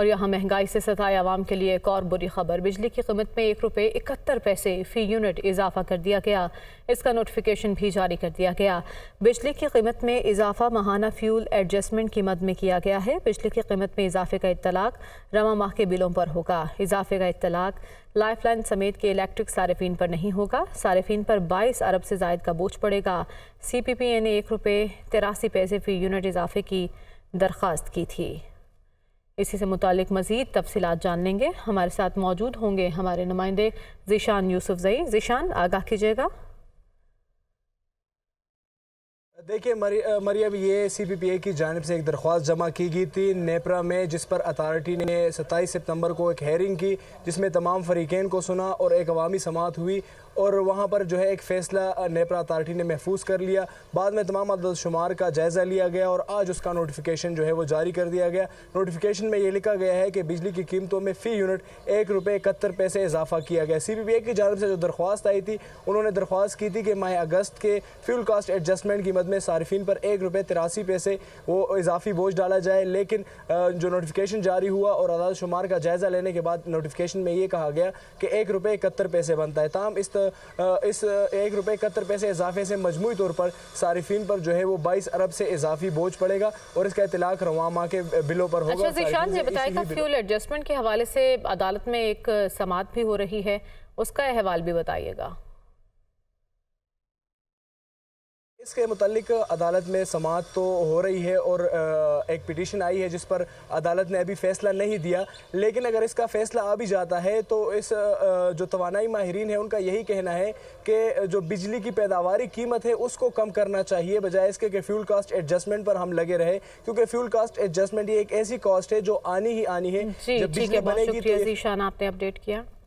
और यहाँ महंगाई से सताए आवाम के लिए एक और बुरी खबर बिजली की कीमत में एक रुपये इकहत्तर पैसे फ़ी यूनिट इजाफा कर दिया गया इसका नोटिफिकेशन भी जारी कर दिया गया बिजली की कीमत में इजाफा माहाना फ्यूल एडजस्टमेंट की मद में किया गया है बिजली की कीमत में इजाफे का इतलाक रवा माह के बिलों पर होगा इजाफे का इतलाक लाइफ लाइन समेत के इलेक्ट्रिक सार्फिन पर नहीं होगा सार्फिन पर बाईस अरब से जायद का बोझ पड़ेगा सी पी पी ए ने एक रुपये तिरासी पैसे फ़ी यूनिट इजाफे की दरख्वास्त की थी इसी से मुतक मज़ीद तफसीत जान लेंगे हमारे साथ मौजूद होंगे हमारे नुमाइंदे ज़ीशान यूसुफ जई ज़ीशान आगाह कीजिएगा देखिए मरियम ये सी पी पी ए की जानब से एक दरख्वास्त जमा की गई थी नेपरा में जिस पर अथॉरिटी ने सत्ताईस सितंबर को एक हेयरिंग की जिसमें तमाम फरीकैन को सुना और एक अवामी समात हुई और वहाँ पर जो है एक फ़ैसला नेपरा अथॉरिटी ने महफूज कर लिया बाद में तमाम अदलशुमार का जायज़ा लिया गया और आज उसका नोटिफिकेशन जो है वो जारी कर दिया गया नोटिफिकेशन में ये लिखा गया है कि बिजली की कीमतों में फ़ी यूनिट एक रुपये इकहत्तर पैसे इजाफा किया गया सी पी पी ए की जानब से जो दरख्वास्त आई थी उन्होंने दरख्वास्त की थी कि माह अगस्त के फ्यूल कास्ट एडजस्टमेंट की मदद में सार्फिन पर एक रुपये तिरासी पैसे वो इजाफी बोझ डाला जाए लेकिन जो नोटिफिकेशन जारी हुआ और अदाद शुमार का जायज़ा लेने के बाद नोटिफिकेशन में ये कहा गया कि एक रुपये इकहत्तर पैसे बनता है तमाम इस इस एक रुपये इकहत्तर पैसे इजाफे से मजमू तौर पर सार्फिन पर जो है वो बाईस अरब से इजाफी बोझ पड़ेगा और इसका इतलाक रवा माह के बिलों पर होगा अच्छा एडजस्टमेंट के हवाले से अदालत में एक समात भी हो रही है उसका अहवाल भी बताइएगा इसके मतलब अदालत में समात तो हो रही है और एक पिटीशन आई है जिस पर अदालत ने अभी फैसला नहीं दिया लेकिन अगर इसका फैसला आ भी जाता है तो इस जो तोानाई माहरीन है उनका यही कहना है कि जो बिजली की पैदावार कीमत है उसको कम करना चाहिए बजाय इसके कि फ्यूल कास्ट एडजस्टमेंट पर हम लगे रहे क्योंकि फ्यूल कास्ट एडजस्टमेंट ये एक ऐसी कॉस्ट है जो आनी ही आनी है जब बिजली बनेगी तो अपडेट किया